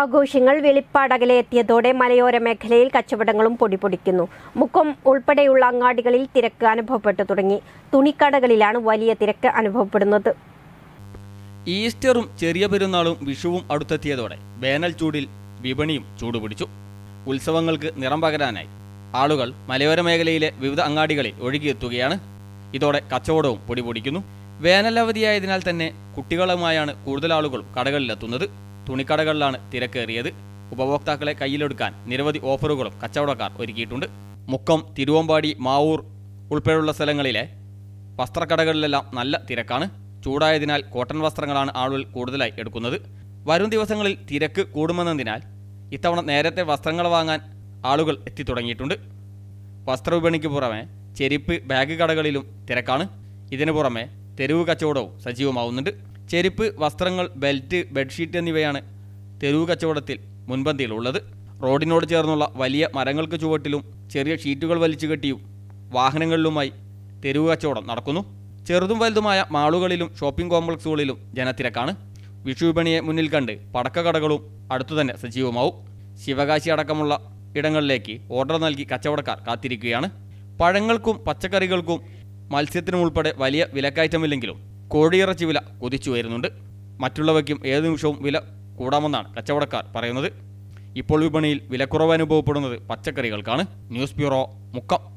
ആഘോഷങ്ങൾ വെളിപ്പാടകലെ എത്തിയതോടെ മലയോര മേഖലയിൽ കച്ചവടങ്ങളും പൊടിപൊടിക്കുന്നു മുക്കം ഉൾപ്പെടെയുള്ള അങ്ങാടികളിൽ തിരക്ക് അനുഭവപ്പെട്ടു തുടങ്ങി തുണിക്കടകളിലാണ് വലിയ തിരക്ക് അനുഭവപ്പെടുന്നത് ഈസ്റ്ററും ചെറിയ പെരുന്നാളും വിഷുവും അടുത്തെത്തിയതോടെ വേനൽ ചൂടിൽ വിപണിയും ചൂടുപിടിച്ചു ഉത്സവങ്ങൾക്ക് നിറം പകരാനായി ആളുകൾ മലയോര മേഖലയിലെ വിവിധ അങ്ങാടികളിൽ ഒഴുകിയെത്തുകയാണ് ഇതോടെ കച്ചവടവും പൊടിപൊടിക്കുന്നു വേനലവധിയായതിനാൽ തന്നെ കുട്ടികളുമായാണ് കൂടുതൽ ആളുകൾ കടകളിലെത്തുന്നത് തുണിക്കടകളിലാണ് തിരക്കേറിയത് ഉപഭോക്താക്കളെ കയ്യിലെടുക്കാൻ നിരവധി ഓഫറുകളും കച്ചവടക്കാർ ഒരുക്കിയിട്ടുണ്ട് മുക്കം തിരുവമ്പാടി മാവൂർ ഉൾപ്പെടെയുള്ള സ്ഥലങ്ങളിലെ വസ്ത്രക്കടകളിലെല്ലാം നല്ല തിരക്കാണ് ചൂടായതിനാൽ കോട്ടൺ വസ്ത്രങ്ങളാണ് ആളുകൾ കൂടുതലായി എടുക്കുന്നത് വരും ദിവസങ്ങളിൽ തിരക്ക് കൂടുമെന്നതിനാൽ ഇത്തവണ നേരത്തെ വസ്ത്രങ്ങൾ വാങ്ങാൻ ആളുകൾ എത്തിത്തുടങ്ങിയിട്ടുണ്ട് വസ്ത്രവിപണിക്ക് പുറമെ ചെരിപ്പ് ബാഗ് കടകളിലും തിരക്കാണ് ഇതിനു പുറമെ തെരുവ് കച്ചവടവും സജീവമാവുന്നുണ്ട് ചെരുപ്പ് വസ്ത്രങ്ങൾ ബെൽറ്റ് ബെഡ്ഷീറ്റ് എന്നിവയാണ് തെരുവ് കച്ചവടത്തിൽ മുൻപന്തിയിലുള്ളത് റോഡിനോട് ചേർന്നുള്ള വലിയ മരങ്ങൾക്ക് ചുവട്ടിലും ചെറിയ ഷീറ്റുകൾ വലിച്ചു കെട്ടിയും വാഹനങ്ങളിലുമായി തെരുവ് കച്ചവടം നടക്കുന്നു ചെറുതും വലുതുമായ മാളുകളിലും ഷോപ്പിംഗ് കോംപ്ലക്സുകളിലും ജനത്തിരക്കാണ് വിഷുവിപണിയെ മുന്നിൽ കണ്ട് പടക്കകടകളും അടുത്തുതന്നെ സജീവമാവും ശിവകാശി അടക്കമുള്ള ഇടങ്ങളിലേക്ക് ഓർഡർ നൽകി കച്ചവടക്കാർ കാത്തിരിക്കുകയാണ് പഴങ്ങൾക്കും പച്ചക്കറികൾക്കും മത്സ്യത്തിനുമുൾപ്പെടെ വലിയ വിലക്കയറ്റമില്ലെങ്കിലും കോഴിയിറച്ചി വില കുതിച്ചു വരുന്നുണ്ട് മറ്റുള്ളവയ്ക്കും ഏത് നിമിഷവും വില കൂടാമെന്നാണ് കച്ചവടക്കാർ പറയുന്നത് ഇപ്പോൾ വിപണിയിൽ വിലക്കുറവ് അനുഭവപ്പെടുന്നത് പച്ചക്കറികൾക്കാണ് ന്യൂസ് ബ്യൂറോ മുക്കം